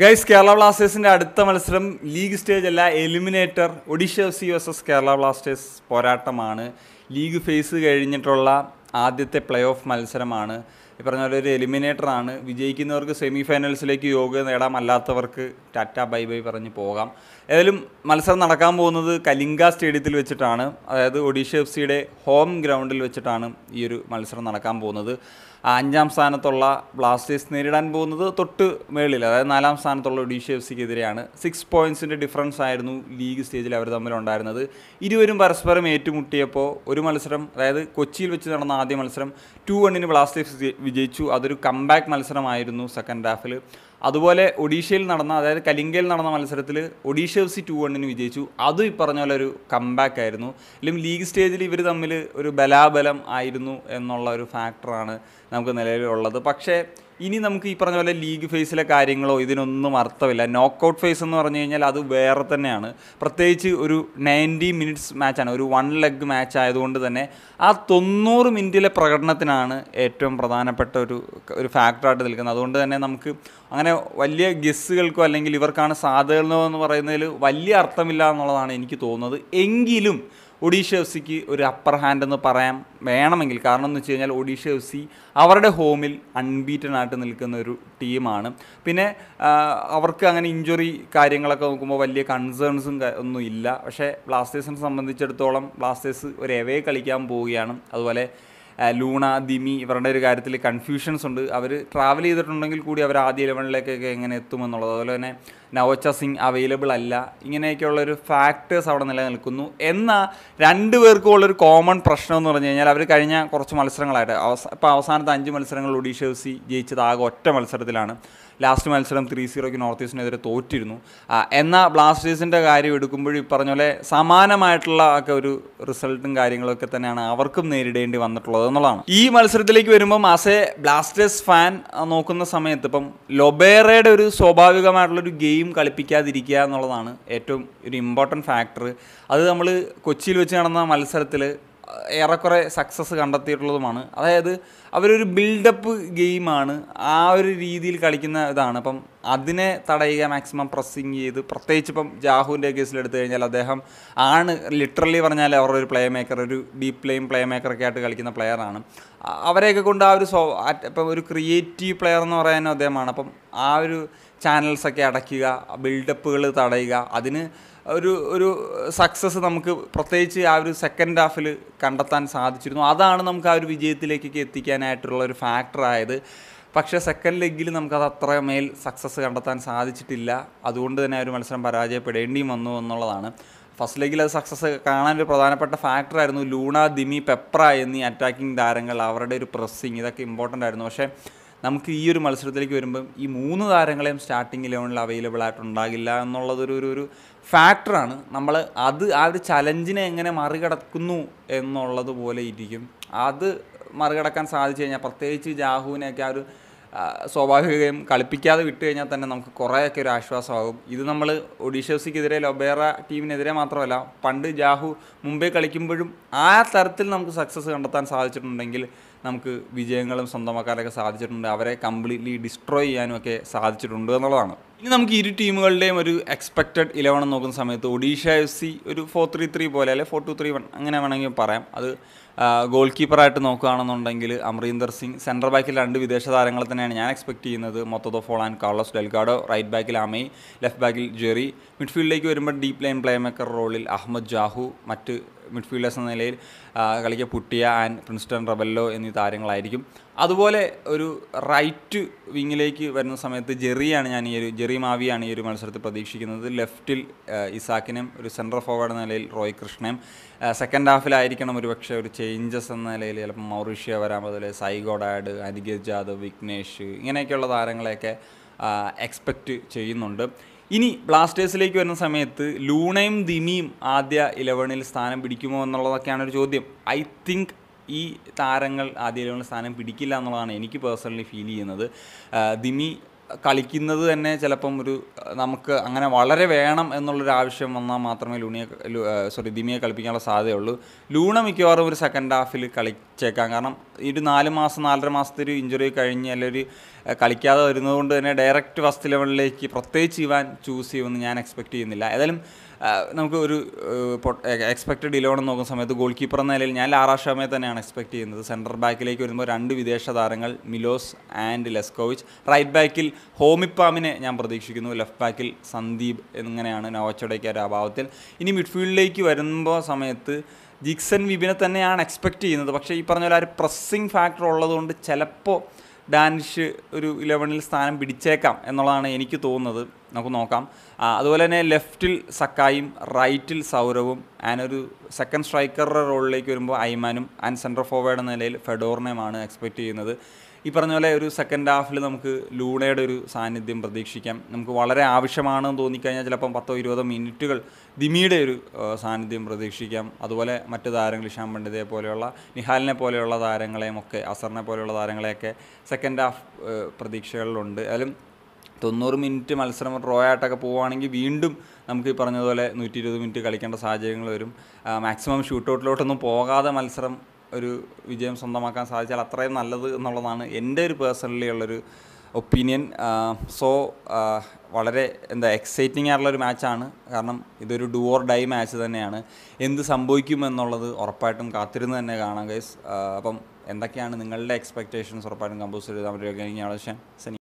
guys Kerala ബ്ലാസ്റ്റേഴ്സിൻ്റെ അടുത്ത മത്സരം ലീഗ് സ്റ്റേജ് അല്ല eliminator Odisha F C versus Kerala Blasters പോരാട്ടമാണ് ലീഗ് ഫേസ് കഴിഞ്ഞിട്ടുള്ള ആദ്യത്തെ പ്ലേ ഓഫ് മത്സരമാണ് ഈ പറഞ്ഞ പോലെ ഒരു ആണ് വിജയിക്കുന്നവർക്ക് സെമി ഫൈനൽസിലേക്ക് യോഗ്യത നേടാം അല്ലാത്തവർക്ക് ടാറ്റ ബൈ ബൈ പറഞ്ഞ് പോകാം ഏതായാലും മത്സരം നടക്കാൻ പോകുന്നത് കലിംഗ സ്റ്റേഡിയത്തിൽ വെച്ചിട്ടാണ് അതായത് ഒഡീഷ എഫ് സിയുടെ ഹോം ഗ്രൗണ്ടിൽ വെച്ചിട്ടാണ് ഈ ഒരു മത്സരം നടക്കാൻ പോകുന്നത് അഞ്ചാം സ്ഥാനത്തുള്ള ബ്ലാസ്റ്റേഴ്സ് നേരിടാൻ പോകുന്നത് തൊട്ട് മേളിൽ അതായത് നാലാം സ്ഥാനത്തുള്ള ഒഡീഷ എഫ് സിക്കെതിരെയാണ് സിക്സ് പോയിൻസിൻ്റെ ഡിഫറൻസ് ആയിരുന്നു ലീഗ് സ്റ്റേജിൽ അവർ തമ്മിലുണ്ടായിരുന്നത് ഇരുവരും പരസ്പരം ഏറ്റുമുട്ടിയപ്പോൾ ഒരു മത്സരം അതായത് കൊച്ചിയിൽ വെച്ച് നടന്ന ആദ്യ മത്സരം ടു വണ്ണിന് ബ്ലാസ്റ്റേഴ്സ് വിജയിച്ചു അതൊരു കംബാക്ക് മത്സരമായിരുന്നു സെക്കൻഡ് ഹാഫിൽ അതുപോലെ ഒഡീഷയിൽ നടന്ന അതായത് കലിംഗയിൽ നടന്ന മത്സരത്തിൽ ഒഡീഷ എഫ് സി ടു വണ്ണിന് വിജയിച്ചു അതും ഈ പറഞ്ഞ പോലെ ഒരു കംബാക്ക് ആയിരുന്നു അല്ലെങ്കിൽ ലീഗ് സ്റ്റേജിൽ ഇവർ തമ്മിൽ ഒരു ബലാബലം ആയിരുന്നു എന്നുള്ള ഒരു ഫാക്ടറാണ് നമുക്ക് നിലവിലുള്ളത് പക്ഷേ ഇനി നമുക്ക് ഈ പറഞ്ഞ പോലെ ലീഗ് ഫേസിലെ കാര്യങ്ങളോ ഇതിനൊന്നും അർത്ഥമില്ല നോക്കൗട്ട് ഫേസ് എന്ന് പറഞ്ഞു കഴിഞ്ഞാൽ അത് വേറെ തന്നെയാണ് പ്രത്യേകിച്ച് ഒരു നയൻറ്റി മിനിറ്റ്സ് മാച്ചാണ് ഒരു വൺ ലെഗ് മാച്ച് ആയതുകൊണ്ട് തന്നെ ആ തൊണ്ണൂറ് മിനിറ്റിലെ പ്രകടനത്തിനാണ് ഏറ്റവും പ്രധാനപ്പെട്ട ഒരു ഒരു ഫാക്ടറായിട്ട് നിൽക്കുന്നത് അതുകൊണ്ട് തന്നെ നമുക്ക് അങ്ങനെ വലിയ ഗസ്സുകൾക്കോ അല്ലെങ്കിൽ ഇവർക്കാണ് സാധ്യതകളെന്നോ എന്ന് പറയുന്നതിൽ വലിയ അർത്ഥമില്ല എന്നുള്ളതാണ് എനിക്ക് തോന്നുന്നത് എങ്കിലും ഒഡീഷ എഫ് സിക്ക് ഒരു അപ്പർ ഹാൻഡ് എന്ന് പറയാൻ വേണമെങ്കിൽ കാരണം എന്ന് വെച്ച് കഴിഞ്ഞാൽ ഒഡീഷ എഫ് സി അവരുടെ ഹോമിൽ അൺബീറ്റനായിട്ട് ആയിട്ട് നിൽക്കുന്ന ഒരു ടീമാണ് പിന്നെ അവർക്ക് അങ്ങനെ ഇഞ്ചുറി കാര്യങ്ങളൊക്കെ നോക്കുമ്പോൾ വലിയ കൺസേൺസും ഒന്നും ഇല്ല പക്ഷേ ബ്ലാസ്റ്റേഴ്സിനെ സംബന്ധിച്ചിടത്തോളം ബ്ലാസ്റ്റേഴ്സ് ഒരു എവേ കളിക്കാൻ പോവുകയാണ് അതുപോലെ ലൂണ ദിമി ഇവരുടെ ഒരു കാര്യത്തിൽ കൺഫ്യൂഷൻസ് ഉണ്ട് അവർ ട്രാവൽ ചെയ്തിട്ടുണ്ടെങ്കിൽ കൂടി അവർ ആദ്യ ഇലവനിലേക്കൊക്കെ എങ്ങനെ എത്തുമെന്നുള്ളത് അതുപോലെ തന്നെ നവോച്ച സിംഗ് അവൈലബിൾ അല്ല ഇങ്ങനെയൊക്കെയുള്ളൊരു ഫാക്ടേഴ്സ് അവിടെ നിലനിൽക്കുന്നു എന്നാൽ രണ്ടുപേർക്കും ഉള്ളൊരു കോമൺ പ്രശ്നം എന്ന് പറഞ്ഞു കഴിഞ്ഞാൽ അവർ കഴിഞ്ഞ കുറച്ച് മത്സരങ്ങളായിട്ട് അവസ ഇപ്പോൾ അവസാനത്തെ അഞ്ച് മത്സരങ്ങളിൽ ഒഡീഷ എഫ് സി ജയിച്ചത് ആകെ ഒറ്റ മത്സരത്തിലാണ് ലാസ്റ്റ് മത്സരം ത്രീ സീറോയ്ക്ക് നോർത്ത് ഈസ്റ്റിനെതിരെ തോറ്റിരുന്നു എന്നാൽ ബ്ലാസ്റ്റേഴ്സിൻ്റെ കാര്യം എടുക്കുമ്പോഴും ഈ പറഞ്ഞ പോലെ സമാനമായിട്ടുള്ള ഒക്കെ ഒരു റിസൾട്ടും കാര്യങ്ങളൊക്കെ തന്നെയാണ് അവർക്കും നേരിടേണ്ടി വന്നിട്ടുള്ളത് എന്നുള്ളതാണ് ഈ മത്സരത്തിലേക്ക് വരുമ്പം ആസ് എ ബ്ലാസ്റ്റേഴ്സ് ഫാൻ നോക്കുന്ന സമയത്ത് ഇപ്പം ലൊബേറയുടെ ഒരു സ്വാഭാവികമായിട്ടുള്ളൊരു ഗെയിം ഗെയിം കളിപ്പിക്കാതിരിക്കുക എന്നുള്ളതാണ് ഏറ്റവും ഒരു ഇമ്പോർട്ടൻറ്റ് ഫാക്ടർ അത് നമ്മൾ കൊച്ചിയിൽ വെച്ച് നടന്ന മത്സരത്തിൽ ഏറെക്കുറെ സക്സസ് കണ്ടെത്തിയിട്ടുള്ളതുമാണ് അതായത് അവരൊരു ബിൽഡപ്പ് ഗെയിമാണ് ആ ഒരു രീതിയിൽ കളിക്കുന്ന ഇതാണ് അപ്പം അതിനെ തടയുക മാക്സിമം പ്രസ്സിങ് ചെയ്ത് പ്രത്യേകിച്ച് ഇപ്പം ജാഹുവിൻ്റെ എടുത്തു കഴിഞ്ഞാൽ അദ്ദേഹം ആണ് ലിറ്ററലി പറഞ്ഞാൽ അവരുടെ ഒരു പ്ലേ മേക്കർ ഒരു ഡീപ് പ്ലേയും പ്ലേ മേക്കറൊക്കെ ആയിട്ട് കളിക്കുന്ന പ്ലെയറാണ് അവരെയൊക്കെ കൊണ്ട് ആ ഒരു സോ ഇപ്പം ഒരു ക്രിയേറ്റീവ് പ്ലെയർ എന്ന് പറയാൻ അദ്ദേഹമാണ് അപ്പം ആ ഒരു ചാനൽസൊക്കെ അടയ്ക്കുക ബിൽഡപ്പുകൾ തടയുക അതിന് ഒരു ഒരു സക്സസ് നമുക്ക് പ്രത്യേകിച്ച് ആ ഒരു സെക്കൻഡ് ഹാഫിൽ കണ്ടെത്താൻ സാധിച്ചിരുന്നു അതാണ് നമുക്ക് ആ ഒരു വിജയത്തിലേക്കൊക്കെ എത്തിക്കാൻ ചെയ്യാനായിട്ടുള്ള ഒരു ഫാക്ടറായത് പക്ഷേ സെക്കൻഡ് ലെഗിൽ നമുക്കത് മേൽ സക്സസ് കണ്ടെത്താൻ സാധിച്ചിട്ടില്ല അതുകൊണ്ട് തന്നെ ഒരു മത്സരം പരാജയപ്പെടേണ്ടിയും വന്നു എന്നുള്ളതാണ് ഫസ്റ്റ് ലെഗിൽ അത് സക്സസ് കാണാൻ ഒരു പ്രധാനപ്പെട്ട ഫാക്ടറായിരുന്നു ലൂണ ദിമി പെപ്ര എന്നീ അറ്റാക്കിംഗ് താരങ്ങൾ അവരുടെ ഒരു പ്രസ്സിങ് ഇതൊക്കെ ഇമ്പോർട്ടൻ്റ് ആയിരുന്നു പക്ഷേ നമുക്ക് ഈ ഒരു മത്സരത്തിലേക്ക് വരുമ്പം ഈ മൂന്ന് താരങ്ങളെയും സ്റ്റാർട്ടിംഗ് ലെവനിൽ അവൈലബിൾ ആയിട്ടുണ്ടാകില്ല എന്നുള്ളതൊരു ഒരു ഒരു ഫാക്ടറാണ് നമ്മൾ അത് ആ ഒരു ചലഞ്ചിനെ എങ്ങനെ മറികടക്കുന്നു എന്നുള്ളത് പോലെ ഇരിക്കും അത് മറികടക്കാൻ സാധിച്ചു കഴിഞ്ഞാൽ പ്രത്യേകിച്ച് ജാഹുവിനെയൊക്കെ ആ ഒരു സ്വാഭാവിക കളിപ്പിക്കാതെ വിട്ടു കഴിഞ്ഞാൽ തന്നെ നമുക്ക് കുറേയൊക്കെ ഒരു ആശ്വാസമാകും ഇത് നമ്മൾ ഒഡീഷേഴ്സിക്കെതിരെ ലൊബേറ ടീമിനെതിരെ മാത്രമല്ല പണ്ട് ജാഹു മുംബൈ കളിക്കുമ്പോഴും ആ തരത്തിൽ നമുക്ക് സക്സസ് കണ്ടെത്താൻ സാധിച്ചിട്ടുണ്ടെങ്കിൽ നമുക്ക് വിജയങ്ങളും സ്വന്തമാക്കാനൊക്കെ സാധിച്ചിട്ടുണ്ട് അവരെ കംപ്ലീറ്റ്ലി ഡിസ്ട്രോയ് ചെയ്യാനും ഒക്കെ സാധിച്ചിട്ടുണ്ട് എന്നുള്ളതാണ് ഇനി നമുക്ക് ഇരു ടീമുകളുടെയും ഒരു എക്സ്പെക്റ്റഡ് ഇലവൺ നോക്കുന്ന സമയത്ത് ഒഡീഷ എഫ് സി ഒരു ഫോർ ത്രീ ത്രീ പോലെ അല്ലെ ഫോർ ടു ത്രീ വൺ അങ്ങനെ വേണമെങ്കിൽ പറയാം അത് ഗോൾ കീപ്പറായിട്ട് നോക്കുകയാണെന്നുണ്ടെങ്കിൽ അമരീന്ദർ സിംഗ് സെൻറ്റർ ബാക്കിൽ രണ്ട് വിദേശ താരങ്ങളെ തന്നെയാണ് ഞാൻ എക്സ്പെക്ട് ചെയ്യുന്നത് മൊത്തതോ ഫോളാൻ കാർലോസ് ഡെൽഗാഡോ റൈറ്റ് ബാക്കിൽ അമൈ ലെഫ്റ്റ് ബാക്കിൽ ജെറി മിഡ്ഫീൽഡിലേക്ക് വരുമ്പോൾ ഡീപ് ലൈൻ പ്ലേ മേക്കർ റോളിൽ അഹമ്മദ് ജാഹു മറ്റ് മിഡ്ഫീൽഡേഴ്സ് എന്ന നിലയിൽ കളിക്ക് പുട്ടിയ ആൻഡ് പ്രിൻസ്റ്റൺ റബല്ലോ എന്നീ താരങ്ങളായിരിക്കും അതുപോലെ ഒരു റൈറ്റ് വിങ്ങിലേക്ക് വരുന്ന സമയത്ത് ജെറിയാണ് ഞാൻ ഈ ഒരു ജെറി മാവിയാണ് ഈ ഒരു മത്സരത്തിൽ പ്രതീക്ഷിക്കുന്നത് ലെഫ്റ്റിൽ ഇസാക്കിനും ഒരു സെൻട്രൽ ഫോർവേഡ് എന്ന നിലയിൽ റോയ് കൃഷ്ണയും സെക്കൻഡ് ഹാഫിലായിരിക്കണം ഒരു പക്ഷേ ഒരു ചേഞ്ചസ് എന്ന നിലയിൽ ചിലപ്പോൾ മൗറീഷ്യ വരാം അതുപോലെ സൈഗോഡാഡ് അനികേത് ജാദവ് വിഘ്നേഷ് ഇങ്ങനെയൊക്കെയുള്ള താരങ്ങളെയൊക്കെ എക്സ്പെക്റ്റ് ചെയ്യുന്നുണ്ട് ഇനി ബ്ലാസ്റ്റേഴ്സിലേക്ക് വരുന്ന സമയത്ത് ലൂണയും ദിമിയും ആദ്യ ഇലവനിൽ സ്ഥാനം പിടിക്കുമോ എന്നുള്ളതൊക്കെയാണ് ഒരു ചോദ്യം ഐ തിങ്ക് ഈ താരങ്ങൾ ആദ്യ ഇലവനിൽ സ്ഥാനം പിടിക്കില്ല എന്നുള്ളതാണ് എനിക്ക് പേഴ്സണലി ഫീൽ ചെയ്യുന്നത് ദിമി കളിക്കുന്നത് തന്നെ ചിലപ്പം ഒരു നമുക്ക് അങ്ങനെ വളരെ വേണം എന്നുള്ളൊരു ആവശ്യം വന്നാൽ മാത്രമേ ലൂണിയെ സോറി ദിമിയെ കളിപ്പിക്കാനുള്ള സാധ്യതയുള്ളൂ ലൂണ മിക്കവാറും ഒരു സെക്കൻഡ് ഹാഫിൽ കളിച്ചേക്കാം കാരണം ഒരു നാല് മാസം നാലര മാസത്തെ ഒരു ഇഞ്ചുറി കഴിഞ്ഞ് അല്ലൊരു ഒരു കളിക്കാതെ വരുന്നതുകൊണ്ട് തന്നെ ഡയറക്റ്റ് ഫസ്റ്റ് ലെവലിലേക്ക് പ്രത്യേകിച്ച് ഇവാൻ ചൂസ് ചെയ്യുമെന്ന് ഞാൻ എക്സ്പെക്റ്റ് ചെയ്യുന്നില്ല ഏതായാലും നമുക്ക് ഒരു എക്സ്പെക്റ്റഡ് ഇലവൺ നോക്കുന്ന സമയത്ത് ഗോൾ കീപ്പർ എന്ന നിലയിൽ ഞാൻ ലാറാ ഷമയെ തന്നെയാണ് എക്സ്പെക്ട് ചെയ്യുന്നത് സെൻറ്റർ ബാക്കിലേക്ക് വരുമ്പോൾ രണ്ട് വിദേശ താരങ്ങൾ മിലോസ് ആൻഡ് ലെസ്കോവിച്ച് റൈറ്റ് ബാക്കിൽ ഹോമിപ്പാമിനെ ഞാൻ പ്രതീക്ഷിക്കുന്നു ലെഫ്റ്റ് ബാക്കിൽ സന്ദീപ് എന്നിങ്ങനെയാണ് നവച്ചടയ്ക്ക് ഒരു അഭാവത്തിൽ ഇനി മിഡ്ഫീൽഡിലേക്ക് വരുമ്പോൾ സമയത്ത് ജിക്സൺ വിപിനെ തന്നെയാണ് എക്സ്പെക്റ്റ് ചെയ്യുന്നത് പക്ഷേ ഈ പറഞ്ഞ പോലെ ആ ഒരു പ്രസ്സിങ് ഫാക്ടർ ഉള്ളതുകൊണ്ട് ചിലപ്പോൾ ഡാനിഷ് ഒരു ഇലവനിൽ സ്ഥാനം പിടിച്ചേക്കാം എന്നുള്ളതാണ് എനിക്ക് തോന്നുന്നത് നമുക്ക് നോക്കാം അതുപോലെ തന്നെ ലെഫ്റ്റിൽ സക്കായും റൈറ്റിൽ സൗരവും ആൻഡ് ഒരു സെക്കൻഡ് സ്ട്രൈക്കറുടെ റോളിലേക്ക് വരുമ്പോൾ ഐമാനും ആൻഡ് സെൻട്രൽ ഫോർവേഡ് എന്ന നിലയിൽ ഫെഡോറിനെയുമാണ് എക്സ്പെക്റ്റ് ചെയ്യുന്നത് ഈ പറഞ്ഞ പോലെ ഒരു സെക്കൻഡ് ഹാഫിൽ നമുക്ക് ലൂണയുടെ ഒരു സാന്നിധ്യം പ്രതീക്ഷിക്കാം നമുക്ക് വളരെ ആവശ്യമാണെന്ന് തോന്നിക്കഴിഞ്ഞാൽ ചിലപ്പം പത്തോ ഇരുപതോ മിനിറ്റുകൾ ദിമിയുടെ ഒരു സാന്നിധ്യം പ്രതീക്ഷിക്കാം അതുപോലെ മറ്റു താരങ്ങൾ ഇഷാൻ പണ്ഡിതയെ പോലെയുള്ള നിഹാലിനെ പോലെയുള്ള താരങ്ങളെയും ഒക്കെ അസറിനെ പോലെയുള്ള താരങ്ങളെയൊക്കെ സെക്കൻഡ് ഹാഫ് പ്രതീക്ഷകളിലുണ്ട് അതിലും തൊണ്ണൂറ് മിനിറ്റ് മത്സരം ഡ്രോ ആയിട്ടൊക്കെ പോവുകയാണെങ്കിൽ വീണ്ടും നമുക്ക് ഈ പറഞ്ഞതുപോലെ നൂറ്റി ഇരുപത് മിനിറ്റ് കളിക്കേണ്ട സാഹചര്യങ്ങൾ വരും മാക്സിമം ഷൂട്ടൗട്ടിലോട്ടൊന്നും പോകാതെ മത്സരം ഒരു വിജയം സ്വന്തമാക്കാൻ സാധിച്ചാൽ അത്രയും നല്ലത് എന്നുള്ളതാണ് എൻ്റെ ഒരു പേഴ്സണലി ഉള്ളൊരു ഒപ്പീനിയൻ സോ വളരെ എന്താ എക്സൈറ്റിംഗ് ആയിട്ടുള്ള ഒരു മാച്ചാണ് കാരണം ഇതൊരു ഡു ഓർ ഡൈ മാച്ച് തന്നെയാണ് എന്ത് സംഭവിക്കും എന്നുള്ളത് ഉറപ്പായിട്ടും കാത്തിരുന്ന് തന്നെ കാണാം ഗൈസ് അപ്പം എന്തൊക്കെയാണ് നിങ്ങളുടെ എക്സ്പെക്റ്റേഷൻസ് ഉറപ്പായിട്ടും കമ്പോസ് ചെയ്ത് അവരുടെ കഴിഞ്ഞ ആവശ്യം